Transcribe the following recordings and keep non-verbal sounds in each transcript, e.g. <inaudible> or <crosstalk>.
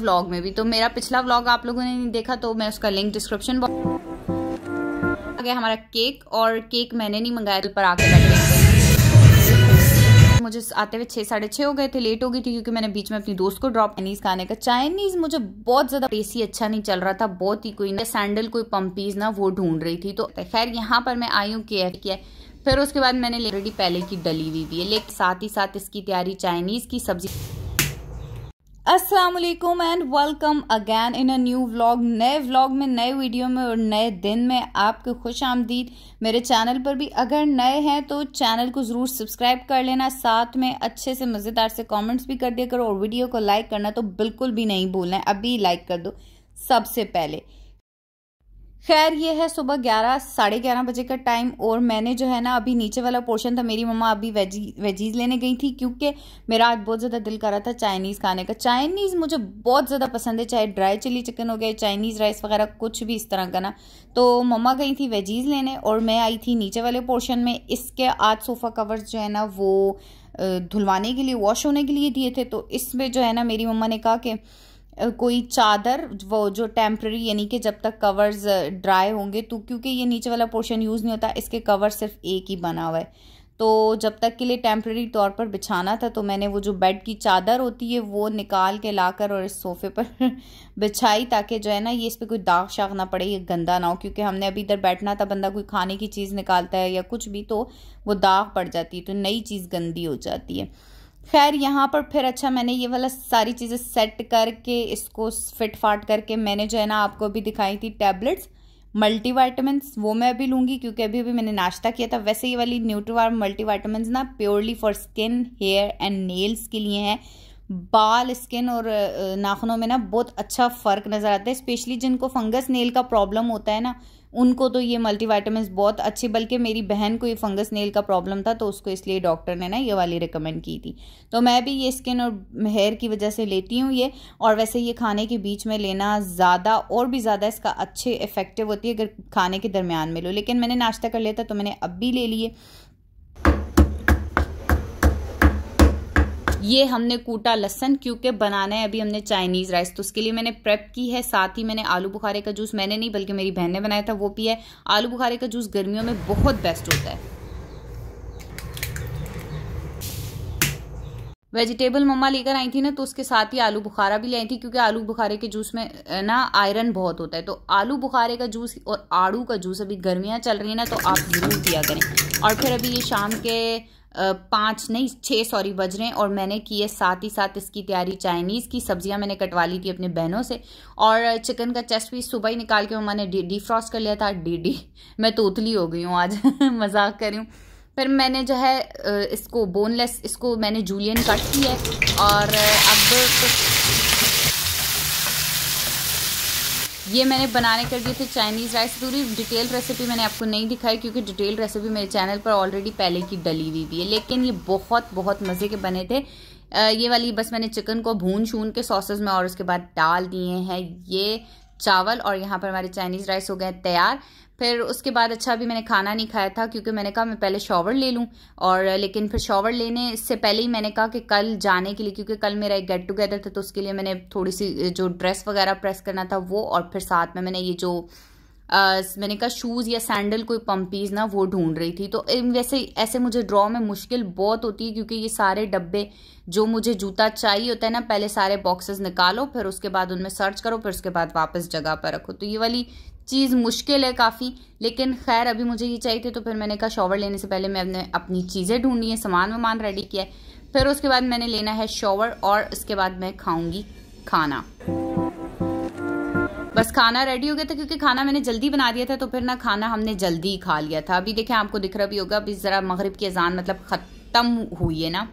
Vlog में भी तो मेरा पिछला व्लॉग आप लोगों ने नहीं देखा तो मैं उसका लिंक डिस्क्रिप्शन आ गया हमारा केक और केक मैंने नहीं मंगाया पर आके बैठे मुझे आते हुए छः साढ़े छः हो गए थे लेट हो गई थी क्योंकि मैंने बीच में अपनी दोस्त को ड्रॉप चाइनीज़ खाने का चाइनीज़ मुझे बहुत ज़्यादा टेस्टी अच्छा नहीं चल रहा था बहुत ही कोई ना सैंडल कोई पंपीज ना वो ढूंढ रही थी तो खैर यहाँ पर मैं आई हूँ के एफ के फिर उसके बाद मैंने ऑलरेडी पहले की डली हुई भी है लेकिन साथ ही साथ इसकी तैयारी चाइनीज़ की सब्जी असलम and welcome again in a new vlog नए व्लॉग में नए वीडियो में और नए दिन में आपके खुश आमदीद मेरे चैनल पर भी अगर नए हैं तो चैनल को ज़रूर सब्सक्राइब कर लेना साथ में अच्छे से मज़ेदार से कमेंट्स भी कर दिया करो और वीडियो को लाइक करना तो बिल्कुल भी नहीं भूलना है अभी लाइक कर दो सबसे पहले खैर ये है सुबह ग्यारह साढ़े ग्यारह बजे का टाइम और मैंने जो है ना अभी नीचे वाला पोर्शन था मेरी मम्मा अभी वेजी वेजीज लेने गई थी क्योंकि मेरा आज बहुत ज़्यादा दिल कर रहा था चाइनीज़ खाने का चाइनीज़ मुझे बहुत ज़्यादा पसंद है चाहे ड्राई चिली चिकन हो गया चाइनीज़ राइस वगैरह कुछ भी इस तरह का ना तो मम्मा गई थी वेजीज़ लेने और मैं आई थी नीचे वाले पोर्शन में इसके आज सोफ़ा कवर्स जो है ना वो धुलवाने के लिए वॉश होने के लिए दिए थे तो इसमें जो है ना मेरी मम्मा ने कहा कि कोई चादर वो जो टेम्प्ररी यानी कि जब तक कवर्स ड्राई होंगे तो क्योंकि ये नीचे वाला पोर्शन यूज़ नहीं होता इसके कवर सिर्फ एक ही बना हुआ है तो जब तक के लिए टेम्प्ररी तौर पर बिछाना था तो मैंने वो जो बेड की चादर होती है वो निकाल के लाकर और इस सोफ़े पर <laughs> बिछाई ताकि जो है ना ये इस पर कोई दाग शाग ना पड़े ये गंदा ना हो क्योंकि हमने अभी इधर बैठना था बंदा कोई खाने की चीज़ निकालता है या कुछ भी तो वो दाग पड़ जाती है तो नई चीज़ गंदी हो जाती है खैर यहाँ पर फिर अच्छा मैंने ये वाला सारी चीज़ें सेट करके इसको फिट फाट करके मैंने जो है ना आपको अभी दिखाई थी टैबलेट्स मल्टीवाइटामस वो मैं अभी लूँगी क्योंकि अभी अभी मैंने नाश्ता किया था वैसे ये वाली न्यूट्रीवार मल्टीवाइटामस ना purely for skin hair and nails के लिए हैं बाल स्किन और नाखनों में ना बहुत अच्छा फ़र्क नज़र आता है स्पेशली जिनको फंगस नेल का प्रॉब्लम होता है ना उनको तो ये मल्टीवाइटामस बहुत अच्छे बल्कि मेरी बहन को ये फंगस नेल का प्रॉब्लम था तो उसको इसलिए डॉक्टर ने ना ये वाली रिकमेंड की थी तो मैं भी ये स्किन और हेयर की वजह से लेती हूँ ये और वैसे ये खाने के बीच में लेना ज़्यादा और भी ज़्यादा इसका अच्छे इफ़ेक्टिव होती है अगर खाने के दरमियान में लो लेकिन मैंने नाश्ता कर लिया था तो मैंने अब भी ले लिए ये हमने कूटा लहसन क्योंकि बनाना है अभी हमने चाइनीज़ राइस तो उसके लिए मैंने प्रेप की है साथ ही मैंने आलू बुखारे का जूस मैंने नहीं बल्कि मेरी बहन ने बनाया था वो पिया है आलू बुखारे का जूस गर्मियों में बहुत बेस्ट होता है वेजिटेबल मम्मा लेकर आई थी ना तो उसके साथ ही आलू बुखारा भी लाई थी क्योंकि आलू बुखारे के जूस में ना आयरन बहुत होता है तो आलू बुखारे का जूस और आड़ू का जूस अभी गर्मियां चल रही है ना तो आप ज़रूर किया करें और फिर अभी ये शाम के पाँच नहीं छः सॉरी बज रहे हैं और मैंने की है साथ ही साथ इसकी तैयारी चाइनीज़ की सब्जियां मैंने कटवा ली थी अपने बहनों से और चिकन का चेस्ट भी सुबह ही निकाल के मैंने डी डी फ्रॉस्ट कर लिया था डी डी मैं तो उतली हो गई हूँ आज <laughs> मजाक कर रही हूँ फिर मैंने जो है इसको बोनलेस इसको मैंने जूलियन कट की है और अब तो ये मैंने बनाने कर दिए थे चाइनीज़ राइस पूरी डिटेल रेसिपी मैंने आपको नहीं दिखाई क्योंकि डिटेल रेसिपी मेरे चैनल पर ऑलरेडी पहले की डली हुई भी है लेकिन ये बहुत बहुत मज़े के बने थे ये वाली बस मैंने चिकन को भून छून के सॉसेज में और उसके बाद डाल दिए हैं ये चावल और यहाँ पर हमारे चाइनीज़ राइस हो गए तैयार फिर उसके बाद अच्छा अभी मैंने खाना नहीं खाया था क्योंकि मैंने कहा मैं पहले शॉवर ले लूँ और लेकिन फिर शॉवर लेने से पहले ही मैंने कहा कि कल जाने के लिए क्योंकि कल मेरा एक गेट टुगेदर था तो उसके लिए मैंने थोड़ी सी जो ड्रेस वगैरह प्रेस करना था वो और फिर साथ में मैंने ये जो मैंने कहा शूज़ या सैंडल कोई पम्पीज़ ना वो ढूंढ रही थी तो वैसे ऐसे मुझे ड्रॉ में मुश्किल बहुत होती है क्योंकि ये सारे डब्बे जो मुझे जूता चाहिए होता है ना पहले सारे बॉक्सेस निकालो फिर उसके बाद उनमें सर्च करो फिर उसके बाद वापस जगह पर रखो तो ये वाली चीज़ मुश्किल है काफ़ी लेकिन खैर अभी मुझे ये चाहिए थी तो फिर मैंने कहा शॉवर लेने से पहले मैंने अपनी चीज़ें ढूंढी हैं सामान वामान रेडी किया है फिर उसके बाद मैंने लेना है शॉवर और उसके बाद मैं खाऊंगी खाना बस खाना रेडी हो गया था क्योंकि खाना मैंने जल्दी बना दिया था तो फिर ना खाना हमने जल्दी खा लिया था अभी देखें आपको दिख रहा भी होगा अभी ज़रा मगरब की अजान मतलब ख़त्म हुई है ना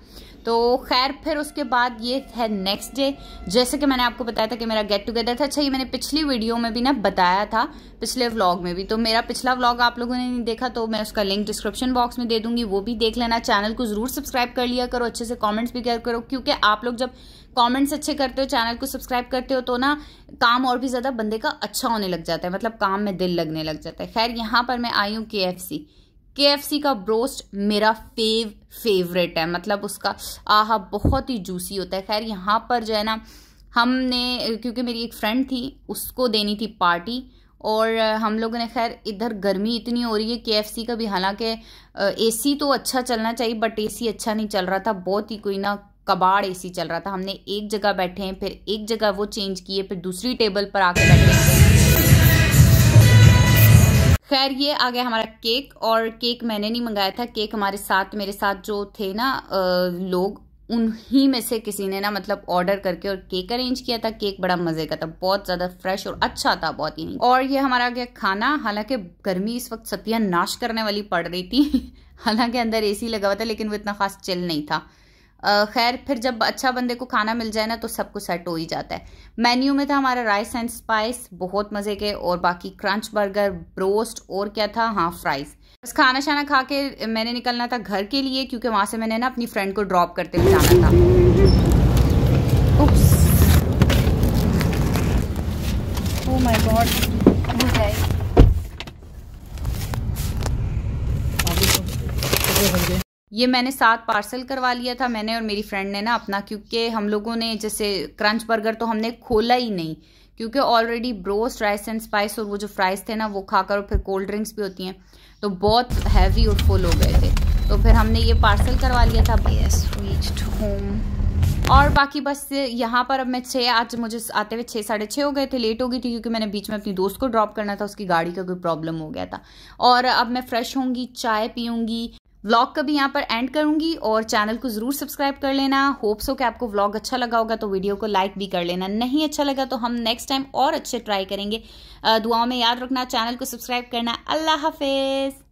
तो खैर फिर उसके बाद ये है नेक्स्ट डे जैसे कि मैंने आपको बताया था कि मेरा गेट टुगेदर था अच्छा ये मैंने पिछली वीडियो में भी ना बताया था पिछले व्लॉग में भी तो मेरा पिछला व्लॉग आप लोगों ने नहीं देखा तो मैं उसका लिंक डिस्क्रिप्शन बॉक्स में दे दूंगी वो भी देख लेना चैनल को जरूर सब्सक्राइब कर लिया करो अच्छे से कॉमेंट्स भी कर करो क्योंकि आप लोग जब कॉमेंट्स अच्छे करते हो चैनल को सब्सक्राइब करते हो तो ना काम और भी ज़्यादा बंदे का अच्छा होने लग जाता है मतलब काम में दिल लगने लग जाता है खैर यहाँ पर मैं आई हूँ के के का ब्रोस्ट मेरा फेव फेवरेट है मतलब उसका आहा बहुत ही जूसी होता है खैर यहाँ पर जो है ना हमने क्योंकि मेरी एक फ्रेंड थी उसको देनी थी पार्टी और हम लोगों ने खैर इधर गर्मी इतनी हो रही है के का भी हालांकि एसी तो अच्छा चलना चाहिए बट एसी अच्छा नहीं चल रहा था बहुत ही कोई ना कबाड़ एसी चल रहा था हमने एक जगह बैठे हैं फिर एक जगह वो चेंज किए फिर दूसरी टेबल पर आके बैठे खैर ये आ गया हमारा केक और केक मैंने नहीं मंगाया था केक हमारे साथ मेरे साथ जो थे ना लोग उन्हीं में से किसी ने ना मतलब ऑर्डर करके और केक अरेंज किया था केक बड़ा मजे का था बहुत ज्यादा फ्रेश और अच्छा था बहुत ही नहीं और ये हमारा गया खाना हालांकि गर्मी इस वक्त सत्या नाश करने वाली पड़ रही थी <laughs> हालांकि अंदर एसी लगा हुआ था लेकिन वो इतना खास चिल नहीं था खैर फिर जब अच्छा बंदे को खाना मिल जाए ना तो सब कुछ सेट हो ही जाता है मेन्यू में था हमारा राइस एंड स्पाइस बहुत मज़े के और बाकी क्रंच बर्गर ब्रोस्ट और क्या था हाँ फ्राइज़ बस खाना शाना खा के मैंने निकलना था घर के लिए क्योंकि वहाँ से मैंने ना अपनी फ्रेंड को ड्रॉप करते हुए जाना था उप्स। ओह माय गॉड ये मैंने साथ पार्सल करवा लिया था मैंने और मेरी फ्रेंड ने ना अपना क्योंकि हम लोगों ने जैसे क्रंच बर्गर तो हमने खोला ही नहीं क्योंकि already broast rice and spice और वो जो फ्राइज थे ना वो खाकर और फिर कोल्ड ड्रिंक्स भी होती हैं तो बहुत हैवी और फुल हो गए थे तो फिर हमने ये पार्सल करवा लिया था यस रीच्ड होम और बाकी बस यहाँ पर अब मैं छः आज मुझे आते हुए छः साढ़े छः हो गए थे लेट हो गई थी क्योंकि मैंने बीच में अपनी दोस्त को ड्रॉप करना था उसकी गाड़ी का कोई प्रॉब्लम हो गया था और अब मैं फ़्रेश होंगी चाय पीऊँगी व्लॉग का भी यहाँ पर एंड करूंगी और चैनल को ज़रूर सब्सक्राइब कर लेना होप्स हो कि आपको व्लॉग अच्छा लगा होगा तो वीडियो को लाइक भी कर लेना नहीं अच्छा लगा तो हम नेक्स्ट टाइम और अच्छे ट्राई करेंगे दुआओं में याद रखना चैनल को सब्सक्राइब करना अल्लाह हाफिज़